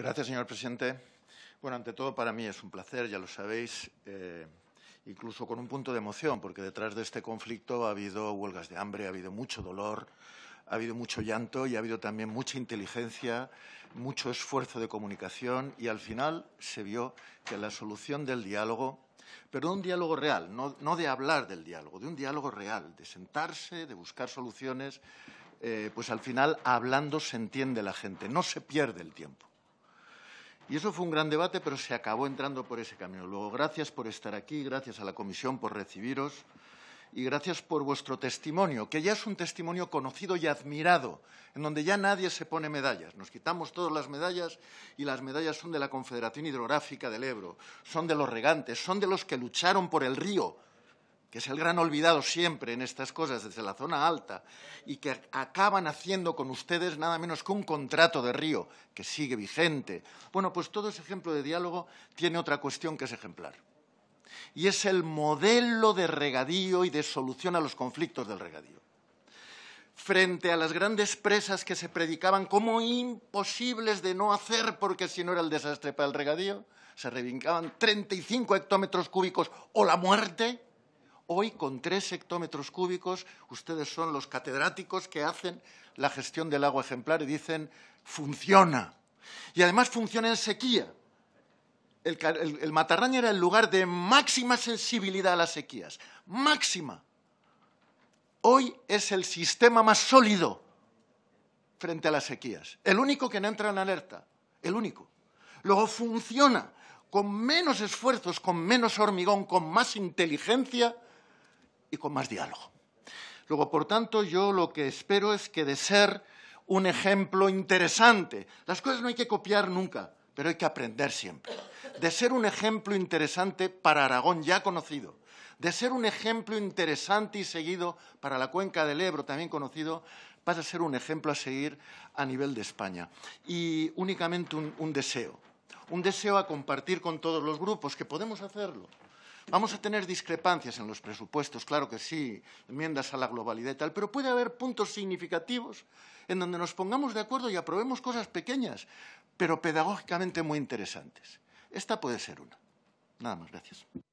Gracias, señor presidente. Bueno, ante todo, para mí es un placer, ya lo sabéis, eh, incluso con un punto de emoción, porque detrás de este conflicto ha habido huelgas de hambre, ha habido mucho dolor, ha habido mucho llanto y ha habido también mucha inteligencia, mucho esfuerzo de comunicación y al final se vio que la solución del diálogo, pero de un diálogo real, no, de hablar del diálogo, de un diálogo real, de sentarse, de buscar soluciones, eh, pues al final hablando se entiende la gente, no se pierde el tiempo. Y eso fue un gran debate, pero se acabó entrando por ese camino. Luego, gracias por estar aquí, gracias a la comisión por recibiros y gracias por vuestro testimonio, que ya es un testimonio conocido y admirado, en donde ya nadie se pone medallas. Nos quitamos todas las medallas y las medallas son de la Confederación Hidrográfica del Ebro, son de los regantes, son de los que lucharon por el río, que es el gran olvidado siempre en estas cosas desde la zona alta, y que acaban haciendo con ustedes nada menos que un contrato de Río, que sigue vigente. Bueno, pues todo ese ejemplo de diálogo tiene otra cuestión que es ejemplar. Y es el modelo de regadío y de solución a los conflictos del regadío. Frente a las grandes presas que se predicaban como imposibles de no hacer porque si no era el desastre para el regadío, se reivindicaban 35 hectómetros cúbicos o la muerte Hoy, con tres hectómetros cúbicos, ustedes son los catedráticos que hacen la gestión del agua ejemplar y dicen, funciona. Y además funciona en sequía. El, el Matarraña era el lugar de máxima sensibilidad a las sequías, máxima. Hoy es el sistema más sólido frente a las sequías, el único que no entra en alerta, el único. Luego funciona con menos esfuerzos, con menos hormigón, con más inteligencia y con más diálogo. Luego, por tanto, yo lo que espero es que de ser un ejemplo interesante, las cosas no hay que copiar nunca, pero hay que aprender siempre, de ser un ejemplo interesante para Aragón ya conocido, de ser un ejemplo interesante y seguido para la cuenca del Ebro, también conocido, pasa a ser un ejemplo a seguir a nivel de España. Y únicamente un deseo, un deseo a compartir con todos los grupos, que podemos hacerlo. Vamos a tener discrepancias en los presupuestos, claro que sí, enmiendas a la globalidad y tal, pero puede haber puntos significativos en donde nos pongamos de acuerdo y aprobemos cosas pequeñas, pero pedagógicamente muy interesantes. Esta puede ser una. Nada más, gracias.